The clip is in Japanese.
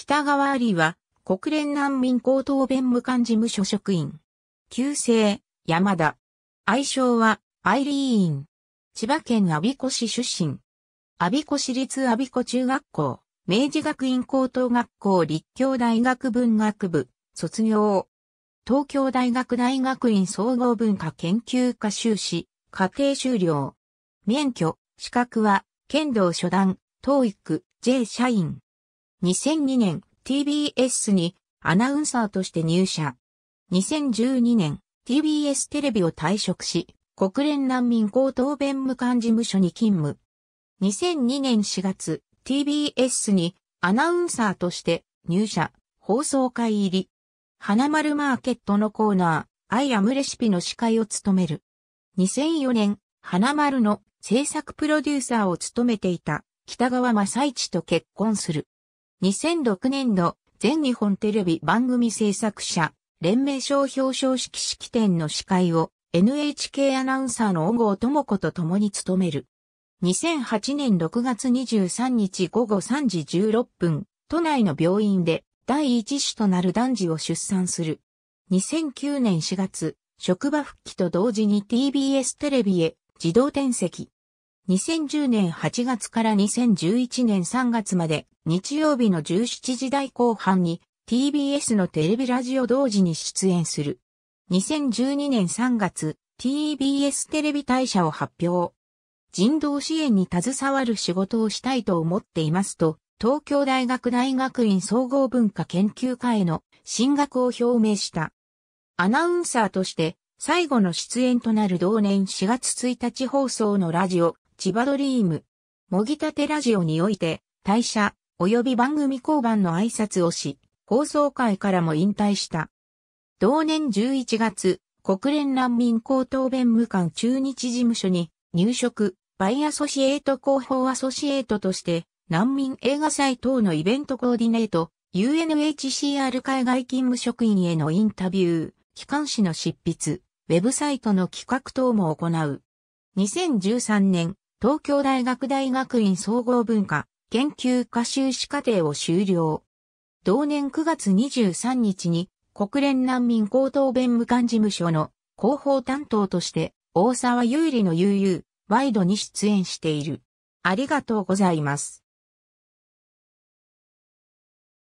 北川有は、国連難民高等弁務官事務所職員。旧姓、山田。愛称は、アイリーン。千葉県我孫子市出身。我孫子市立我孫子中学校、明治学院高等学校立教大学文学部、卒業。東京大学大学院総合文化研究科修士、家庭修了。免許、資格は、剣道初段、TOEIC、J 社員。2002年 TBS にアナウンサーとして入社。2012年 TBS テレビを退職し、国連難民高等弁務官事務所に勤務。2002年4月 TBS にアナウンサーとして入社、放送会入り。花丸マーケットのコーナー、アイアムレシピの司会を務める。2004年、花丸の制作プロデューサーを務めていた北川正一と結婚する。2006年度、全日本テレビ番組制作者、連盟賞表彰式式典の司会を NHK アナウンサーの小郷智子と共に務める。2008年6月23日午後3時16分、都内の病院で第一子となる男児を出産する。2009年4月、職場復帰と同時に TBS テレビへ自動転籍。2010年8月から2011年3月まで日曜日の17時台後半に TBS のテレビラジオ同時に出演する。2012年3月 TBS テレビ退社を発表。人道支援に携わる仕事をしたいと思っていますと、東京大学大学院総合文化研究科への進学を表明した。アナウンサーとして最後の出演となる同年4月1日放送のラジオ、千葉ドリーム。もぎたてラジオにおいて、退社、及び番組交番の挨拶をし、放送会からも引退した。同年11月、国連難民高等弁務官中日事務所に入職、バイアソシエート広報アソシエートとして、難民映画祭等のイベントコーディネート、UNHCR 海外勤務職員へのインタビュー、機関誌の執筆、ウェブサイトの企画等も行う。2013年、東京大学大学院総合文化研究科修士課程を修了。同年9月23日に国連難民高等弁務官事務所の広報担当として大沢優里の悠々ワイドに出演している。ありがとうございます。